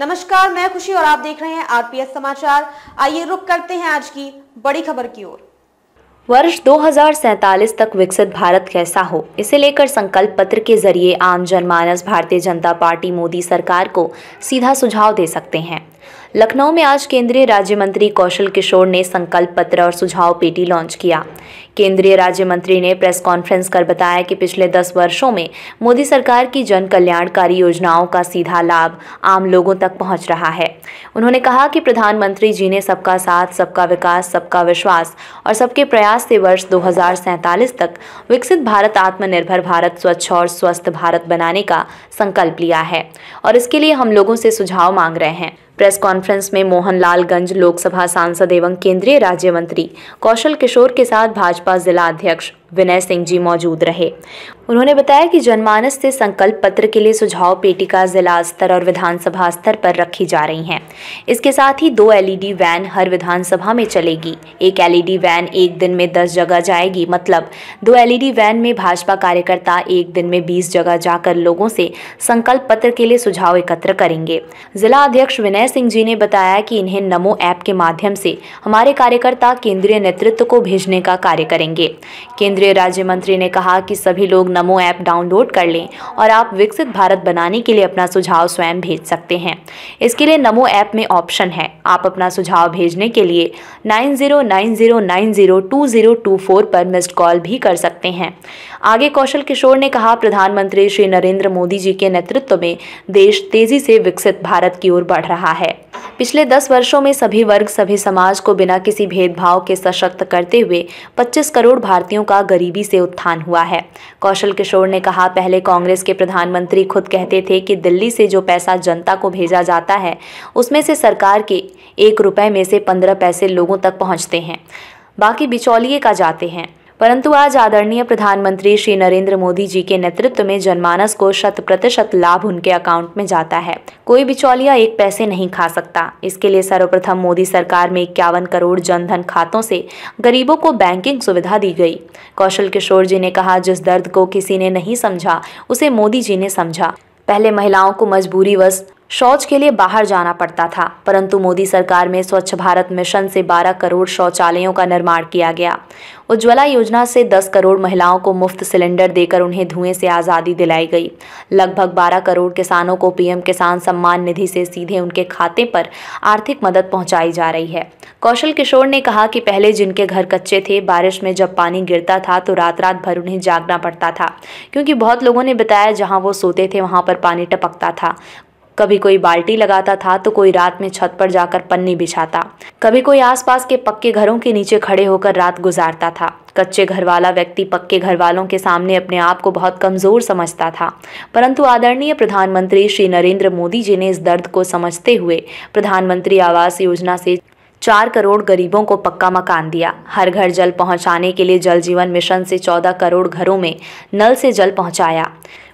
नमस्कार मैं खुशी और आप देख रहे हैं आरपीएस समाचार आइए रुक करते हैं आज की बड़ी खबर की ओर वर्ष दो तक विकसित भारत कैसा हो इसे लेकर संकल्प पत्र के जरिए आम जनमानस भारतीय जनता पार्टी मोदी सरकार को सीधा सुझाव दे सकते हैं लखनऊ में आज केंद्रीय राज्य मंत्री कौशल किशोर ने संकल्प पत्र और सुझाव पेटी लॉन्च किया केंद्रीय राज्य मंत्री ने प्रेस कॉन्फ्रेंस कर बताया कि पिछले दस वर्षों में मोदी सरकार की जन कल्याणकारी योजनाओं का सीधा लाभ आम लोगों तक पहुंच रहा है उन्होंने कहा कि प्रधानमंत्री जी ने सबका साथ सबका विकास सबका विश्वास और सबके प्रयास से वर्ष दो तक विकसित भारत आत्मनिर्भर भारत स्वच्छ और स्वस्थ भारत बनाने का संकल्प लिया है और इसके लिए हम लोगों से सुझाव मांग रहे हैं प्रेस कॉन्फ्रेंस में मोहनलालगंज लोकसभा सांसद एवं केंद्रीय राज्य मंत्री कौशल किशोर के साथ भाजपा जिला अध्यक्ष विनय सिंह जी मौजूद रहे उन्होंने बताया कि जनमानस से संकल्प पत्र के लिए सुझाव पेटिका जिला स्तर और विधानसभा स्तर पर रखी जा रही हैं इसके साथ ही दो एलईडी e वैन हर विधानसभा में चलेगी एक एलईडी e वैन एक दिन में दस जगह जाएगी मतलब दो एलईडी e वैन में भाजपा कार्यकर्ता एक दिन में बीस जगह जाकर लोगों से संकल्प पत्र के लिए सुझाव एकत्र करेंगे जिला अध्यक्ष विनय सिंह जी ने बताया कि इन्हें नमो ऐप के माध्यम से हमारे कार्यकर्ता केंद्रीय नेतृत्व को भेजने का कार्य करेंगे केंद्र केंद्रीय राज्य मंत्री ने कहा कि सभी लोग नमो ऐप डाउनलोड कर लें और आप विकसित भारत बनाने के लिए अपना सुझाव स्वयं भेज सकते हैं इसके लिए नमो ऐप में ऑप्शन है आप अपना सुझाव भेजने के लिए nine zero nine zero nine zero two zero two four पर मिस्ड कॉल भी कर सकते हैं आगे कौशल किशोर ने कहा प्रधानमंत्री श्री नरेंद्र मोदी जी के नेतृत्व में देश तेजी से विकसित भारत की ओर बढ़ रहा है पिछले दस वर्षों में सभी वर्ग सभी समाज को बिना किसी भेदभाव के सशक्त करते हुए 25 करोड़ भारतीयों का गरीबी से उत्थान हुआ है कौशल किशोर ने कहा पहले कांग्रेस के प्रधानमंत्री खुद कहते थे कि दिल्ली से जो पैसा जनता को भेजा जाता है उसमें से सरकार के एक रुपये में से पंद्रह पैसे लोगों तक पहुँचते हैं बाकी बिचौलिए का जाते हैं परंतु आज आदरणीय प्रधानमंत्री श्री नरेंद्र मोदी जी के नेतृत्व में जनमानस को शत प्रतिशत लाभ उनके अकाउंट में जाता है कोई बिचौलिया एक पैसे नहीं खा सकता इसके लिए सर्वप्रथम मोदी सरकार में इक्यावन करोड़ जनधन खातों से गरीबों को बैंकिंग सुविधा दी गई कौशल किशोर जी ने कहा जिस दर्द को किसी ने नहीं समझा उसे मोदी जी ने समझा पहले महिलाओं को मजबूरी वश शौच के लिए बाहर जाना पड़ता था परंतु मोदी सरकार में स्वच्छ भारत मिशन से 12 करोड़ शौचालयों का निर्माण किया गया उज्ज्वला योजना से 10 करोड़ महिलाओं को मुफ्त सिलेंडर देकर उन्हें धुएं से आज़ादी दिलाई गई लगभग 12 करोड़ किसानों को पीएम किसान सम्मान निधि से सीधे उनके खाते पर आर्थिक मदद पहुँचाई जा रही है कौशल किशोर ने कहा कि पहले जिनके घर कच्चे थे बारिश में जब पानी गिरता था तो रात रात भर उन्हें जागना पड़ता था क्योंकि बहुत लोगों ने बताया जहाँ वो सोते थे वहाँ पर पानी टपकता था कभी कोई बाल्टी लगाता था तो कोई रात में छत पर जाकर पन्नी बिछाता कभी कोई आसपास के पक्के घरों के नीचे खड़े होकर रात गुजारता था कच्चे घर वाला व्यक्ति पक्के घर वालों के सामने अपने आप को बहुत कमजोर समझता था परंतु आदरणीय प्रधानमंत्री श्री नरेंद्र मोदी जी ने इस दर्द को समझते हुए प्रधानमंत्री आवास योजना से चार करोड़ गरीबों को पक्का मकान दिया हर घर जल पहुंचाने के लिए जल जीवन मिशन से चौदह करोड़ घरों में नल से जल पहुंचाया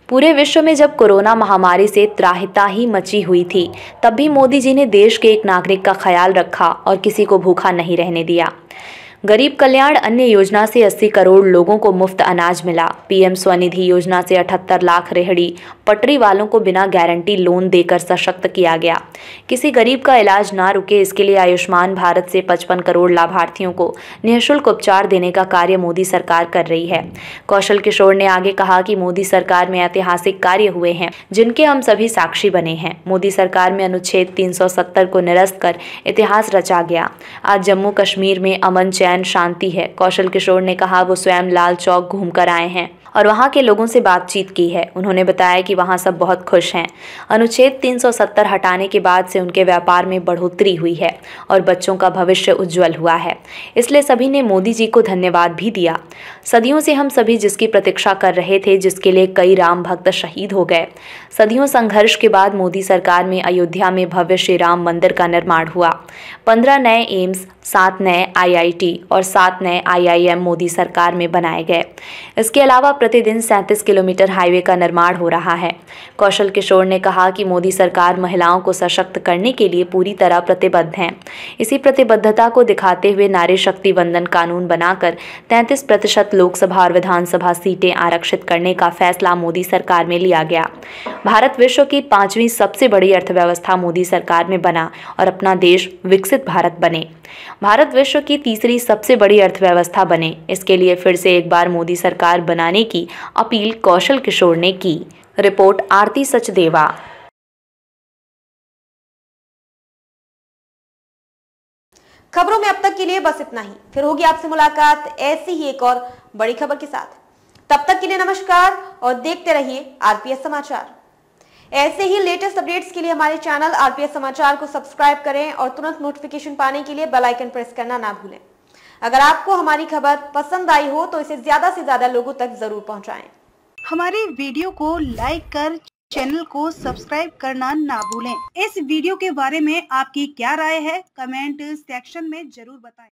पूरे विश्व में जब कोरोना महामारी से त्राहिता ही मची हुई थी तब भी मोदी जी ने देश के एक नागरिक का ख्याल रखा और किसी को भूखा नहीं रहने दिया गरीब कल्याण अन्य योजना से 80 करोड़ लोगों को मुफ्त अनाज मिला पीएम स्वनिधि योजना से 78 लाख रेहड़ी पटरी वालों को बिना गारंटी लोन देकर सशक्त किया गया किसी गरीब का इलाज ना रुके इसके लिए आयुष्मान भारत से 55 करोड़ लाभार्थियों को निःशुल्क उपचार देने का कार्य मोदी सरकार कर रही है कौशल किशोर ने आगे कहा कि मोदी सरकार में ऐतिहासिक कार्य हुए हैं जिनके हम सभी साक्षी बने हैं मोदी सरकार में अनुच्छेद तीन को निरस्त कर इतिहास रचा गया आज जम्मू कश्मीर में अमन चैन चैन शांति है कौशल किशोर ने कहा वो स्वयं लाल चौक घूम आए हैं और वहाँ के लोगों से बातचीत की है उन्होंने बताया कि वहाँ सब बहुत खुश हैं अनुच्छेद 370 हटाने के बाद से उनके व्यापार में बढ़ोतरी हुई है और बच्चों का भविष्य उज्जवल हुआ है इसलिए सभी ने मोदी जी को धन्यवाद भी दिया सदियों से हम सभी जिसकी प्रतीक्षा कर रहे थे जिसके लिए कई राम भक्त शहीद हो गए सदियों संघर्ष के बाद मोदी सरकार में अयोध्या में भव्य श्री राम मंदिर का निर्माण हुआ पंद्रह नए एम्स सात नए आईआईटी और सात नए आईआईएम मोदी सरकार में बनाए गए इसके अलावा प्रतिदिन सैंतीस किलोमीटर हाईवे का निर्माण हो रहा है कौशल किशोर ने कहा कि मोदी सरकार महिलाओं को सशक्त करने के लिए पूरी तरह प्रतिबद्ध है इसी प्रतिबद्धता को दिखाते हुए नारी शक्ति वंदन कानून बनाकर तैंतीस प्रतिशत लोकसभा और विधानसभा सीटें आरक्षित करने का फैसला मोदी सरकार में लिया गया भारत विश्व की पांचवी सबसे बड़ी अर्थव्यवस्था मोदी सरकार में बना और अपना देश विकसित भारत बने भारत विश्व की तीसरी सबसे बड़ी अर्थव्यवस्था बने इसके लिए फिर से एक बार मोदी सरकार बनाने की अपील कौशल किशोर ने की रिपोर्ट आरती सचदेवा खबरों में अब तक के लिए बस इतना ही फिर होगी आपसे मुलाकात ऐसी ही एक और बड़ी खबर के साथ तब तक के लिए नमस्कार और देखते रहिए आरपीएस समाचार ऐसे ही लेटेस्ट अपडेट्स के लिए हमारे चैनल आरपीएस समाचार को सब्सक्राइब करें और तुरंत नोटिफिकेशन पाने के लिए बेल आइकन प्रेस करना ना भूलें अगर आपको हमारी खबर पसंद आई हो तो इसे ज्यादा से ज्यादा लोगों तक जरूर पहुंचाएं। हमारे वीडियो को लाइक कर चैनल को सब्सक्राइब करना ना भूलें इस वीडियो के बारे में आपकी क्या राय है कमेंट सेक्शन में जरूर बताए